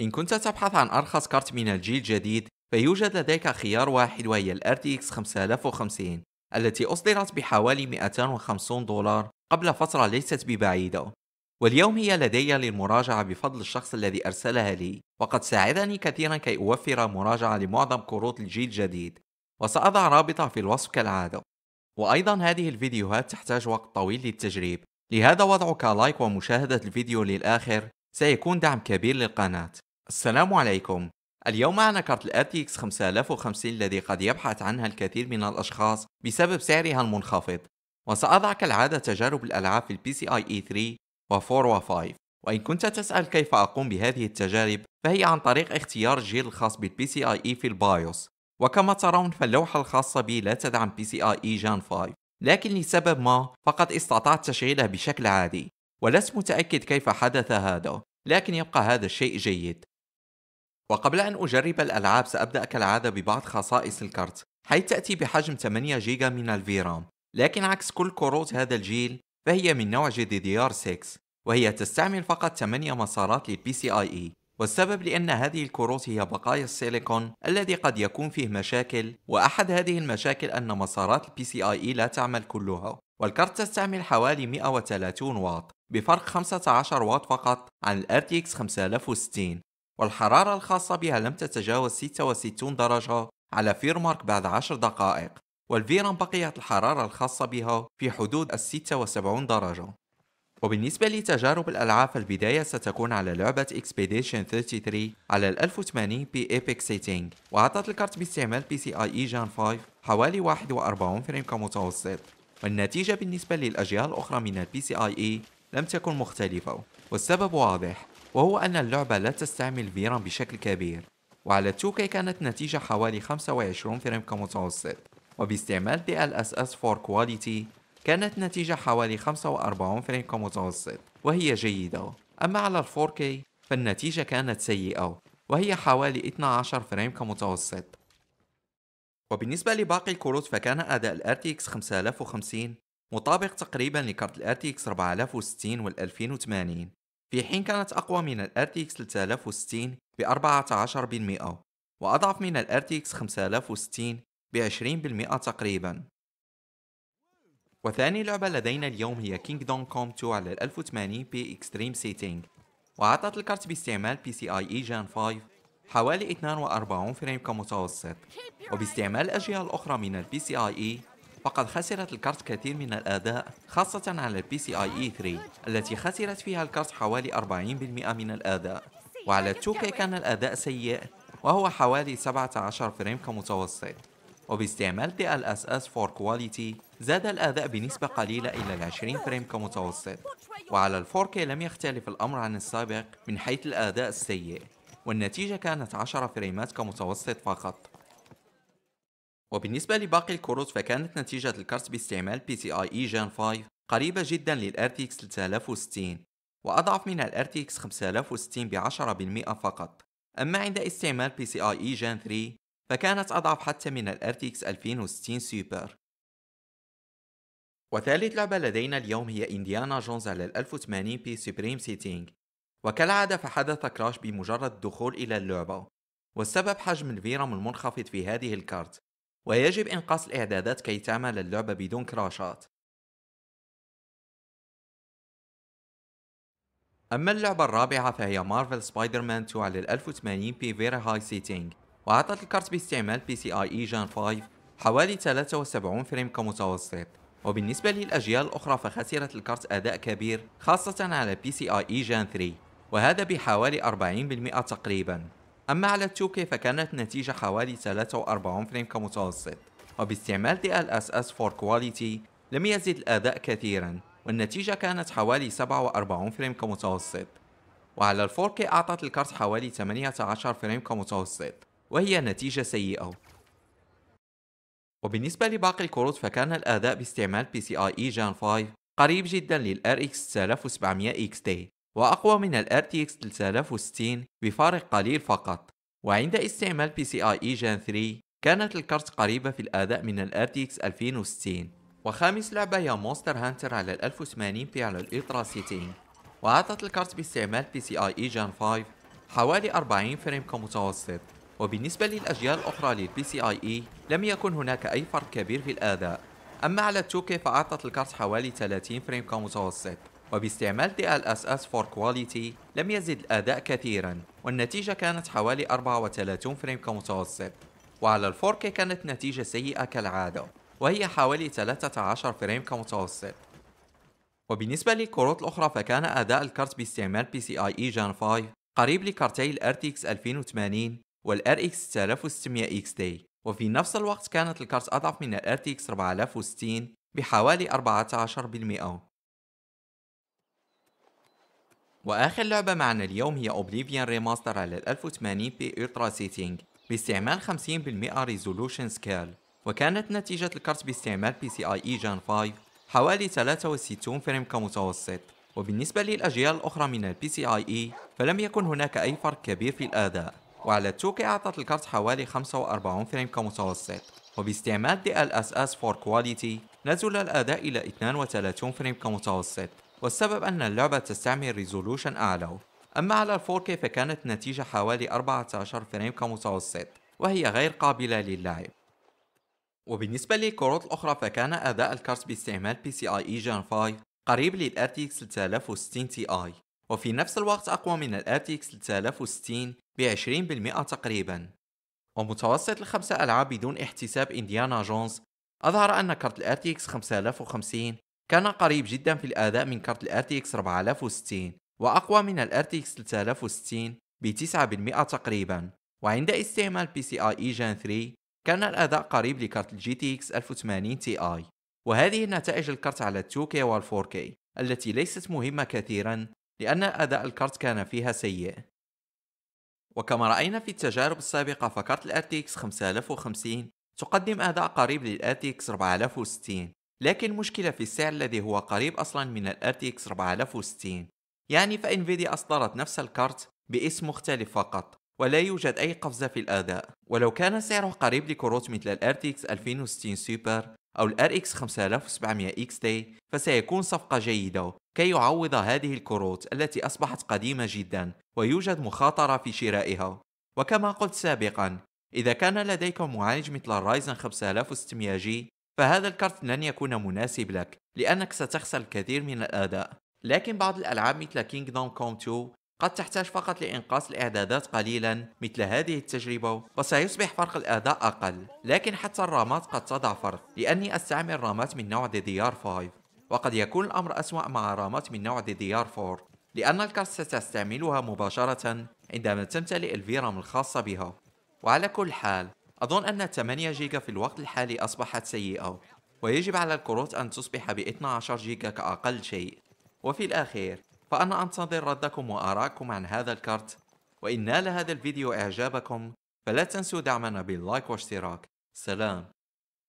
إن كنت تبحث عن أرخص كارت من الجيل الجديد فيوجد لديك خيار واحد وهي الـ RTX 5050 التي أصدرت بحوالي 250 دولار قبل فترة ليست ببعيدة واليوم هي لدي للمراجعة بفضل الشخص الذي أرسلها لي وقد ساعدني كثيرا كي أوفر مراجعة لمعظم كروت الجيل الجديد وسأضع رابطها في الوصف كالعادة وأيضا هذه الفيديوهات تحتاج وقت طويل للتجريب لهذا وضعك لايك ومشاهدة الفيديو للآخر سيكون دعم كبير للقناة السلام عليكم اليوم معنا كارت الـ RTX 5050 الذي قد يبحث عنها الكثير من الاشخاص بسبب سعرها المنخفض وسأضع كالعادة تجارب الألعاب في الـ PCIe 3 و4 و5 وإن كنت تسأل كيف أقوم بهذه التجارب فهي عن طريق اختيار الجيل الخاص بالـ PCIe في البايوس وكما ترون فاللوحة الخاصة بي لا تدعم PCIe Gen 5 لكن لسبب ما فقد استطعت تشغيله بشكل عادي ولست متأكد كيف حدث هذا لكن يبقى هذا الشيء جيد وقبل أن أجرب الألعاب سأبدأ كالعادة ببعض خصائص الكارت حيث تأتي بحجم 8 جيجا من الفيرام لكن عكس كل كروت هذا الجيل فهي من نوع GDDR6 وهي تستعمل فقط 8 مسارات للبي سي اي اي والسبب لأن هذه الكروت هي بقايا السيليكون الذي قد يكون فيه مشاكل وأحد هذه المشاكل أن مسارات البي سي اي اي لا تعمل كلها والكارت تستعمل حوالي 130 واط بفرق 15 واط فقط عن الـ RTX 5060 والحرارة الخاصة بها لم تتجاوز 66 درجة على فيرمارك بعد 10 دقائق والفيران بقيت الحرارة الخاصة بها في حدود 76 درجة وبالنسبة لتجارب الألعاب فالبداية ستكون على لعبة Expedition 33 على الـ 1080 بإيبك Setting وعطت الكارت باستعمال PCIe Gen 5 حوالي 41 فريم كمتوسط والنتيجة بالنسبة للأجيال الأخرى من PCIe لم تكن مختلفة والسبب واضح وهو أن اللعبة لا تستعمل فيرام بشكل كبير وعلى 2K كانت النتيجة حوالي 25 فريم كمتوسط وباستعمال DLSS 4 Quality كانت النتيجة حوالي 45 فريم كمتوسط وهي جيدة أما على 4K فالنتيجة كانت سيئة وهي حوالي 12 فريم كمتوسط وبالنسبة لباقي الكروت فكان أداء الـ RTX 5050 مطابق تقريبا لكارت الـ RTX 4060 وال 2080 في حين كانت أقوى من الـ RTX 3060 ب 14% وأضعف من الـ RTX 5060 ب 20% تقريبا وثاني لعبة لدينا اليوم هي Kingdom Come 2 على 1080 p Extreme Setting وعطت الكارت باستعمال PCIe Gen 5 حوالي 42 فريم كمتوسط وباستعمال أجيال أخرى من الـ PCIe فقد خسرت الكارت كثير من الأداء خاصة على البي سي اي اي 3 التي خسرت فيها الكارت حوالي 40% من الأداء وعلى 2K كان الأداء سيء وهو حوالي 17 فريم كمتوسط وباستعمال دي ال اس اس كواليتي زاد الأداء بنسبة قليلة إلى 20 فريم كمتوسط وعلى ال 4K لم يختلف الأمر عن السابق من حيث الأداء السيء والنتيجة كانت 10 فريمات كمتوسط فقط وبالنسبة لباقي الكروت فكانت نتيجة الكرت باستعمال PCIe Gen 5 قريبة جدا للـ RTX 3060 وأضعف من الـ RTX 5060 ب 10% فقط أما عند استعمال PCIe Gen 3 فكانت أضعف حتى من الـ RTX 2060 Super وثالث لعبة لدينا اليوم هي إنديانا جونز على الـ 1080 1080p Supreme Setting وكالعادة فحدث كراش بمجرد الدخول إلى اللعبة والسبب حجم الفيرم المنخفض في هذه الكارت ويجب إنقاص الإعدادات كي تعمل اللعبة بدون كراشات أما اللعبة الرابعة فهي مارفل سبايدر مان 2 على 1080 بي فيرا هاي سيتينج وعطت الكارت باستعمال بي سي اي اي جان 5 حوالي 73 فريم كمتوسط وبالنسبة للأجيال الأخرى فخسرت الكارت أداء كبير خاصة على بي سي اي اي جان 3 وهذا بحوالي 40% تقريبا أما على على 2K فكانت النتيجة حوالي 43 فريم كمتوسط وباستعمال DLSS for Quality لم يزد الأداء كثيرا والنتيجة كانت حوالي 47 فريم كمتوسط وعلى 4K أعطت الكارت حوالي 18 فريم كمتوسط وهي نتيجة سيئة وبالنسبة لباقي الكروت فكان الأداء باستعمال PCIe Gen 5 قريب جدا للـ RX 6700 XT وأقوى من الـ RTX 3060 بفارق قليل فقط وعند استعمال PCIe Gen 3 كانت الكارت قريبة في الأداء من الـ RTX 2060 وخامس لعبة هي مونستر هانتر على الـ 1080 p على الإلترا 60 وعطت الكارت باستعمال PCIe Gen 5 حوالي 40 فريم كمتوسط وبالنسبة للأجيال الأخرى للـ PCIe لم يكن هناك أي فرق كبير في الأداء أما على 2K فأعطت الكارت حوالي 30 فريم كمتوسط وباستعمال DLSS for Quality لم يزد الأداء كثيرا والنتيجة كانت حوالي 34 فريم كمتوسط وعلى ال 4K كانت نتيجة سيئة كالعادة وهي حوالي 13 فريم كمتوسط وبالنسبة للكروت الأخرى فكان أداء الكرت باستعمال PCIe Gen 5 قريب لكرتي ال RTX 2080 وال RX 6600 XT وفي نفس الوقت كانت الكرت أضعف من ال RTX 4060 بحوالي 14% واخر لعبه معنا اليوم هي اوبليفيان ريماستر على 1080 بي الترا سيتينج باستعمال 50% ريزولوشن سكيل وكانت نتيجة الكارت باستعمال بي سي اي اي جان 5 حوالي 63 فريم كمتوسط وبالنسبة للأجيال الأخرى من البي سي اي اي فلم يكن هناك أي فرق كبير في الأداء وعلى التوكي أعطت الكارت حوالي 45 فريم كمتوسط وباستعمال دي ال اس اس 4 كواليتي نزل الأداء إلى 32 فريم كمتوسط والسبب أن اللعبة تستعمل ريزولوشن أعلى أما على 4K فكانت النتيجة حوالي 14 فريم كمتوسط وهي غير قابلة للعب وبالنسبة للكروت الأخرى فكان أداء الكارت باستعمال PCIe Gen 5 قريب لل RTX 3060 Ti وفي نفس الوقت أقوى من ال RTX 3060 ب 20% تقريبا ومتوسط الخمسة ألعاب بدون احتساب إنديانا جونز أظهر أن كارت ال RTX 5050 كان قريب جدا في الأداء من كارت الـ RTX 4060 وأقوى من الـ RTX 3060 ب 9% تقريبا وعند استعمال PCIe Gen 3 كان الأداء قريب لكارت الـ GTX 1080 Ti وهذه نتائج الكارت على 2K وال 4K التي ليست مهمة كثيرا لأن أداء الكارت كان فيها سيء وكما رأينا في التجارب السابقة فكارت الـ RTX 5050 تقدم أداء قريب للـ RTX 4060 لكن مشكلة في السعر الذي هو قريب أصلا من الـ RTX 4060 يعني فإنفيديا أصدرت نفس الكارت باسم مختلف فقط ولا يوجد أي قفزة في الأداء ولو كان سعره قريب لكروت مثل الـ RTX 2060 سوبر أو الـ RX 5700 XT فسيكون صفقة جيدة كي يعوض هذه الكروت التي أصبحت قديمة جدا ويوجد مخاطرة في شرائها وكما قلت سابقا إذا كان لديكم معالج مثل الرايزن 5600 جي فهذا الكارت لن يكون مناسب لك لأنك ستخسر الكثير من الأداء لكن بعض الألعاب مثل Kingdom Come 2 قد تحتاج فقط لإنقاص الإعدادات قليلا مثل هذه التجربة وسيصبح فرق الأداء أقل لكن حتى الرامات قد تضع فرق لأني أستعمل رامات من نوع DDR5 وقد يكون الأمر أسوأ مع رامات من نوع DDR4 لأن الكارت ستستعملها مباشرة عندما تمتلئ الفيرام الخاصة بها وعلى كل حال أظن أن 8 جيجا في الوقت الحالي أصبحت سيئة ويجب على الكروت أن تصبح ب 12 جيجا كأقل شيء وفي الأخير فأنا أنتظر ردكم وآراءكم عن هذا الكارت وإن نال هذا الفيديو إعجابكم فلا تنسوا دعمنا باللايك واشتراك سلام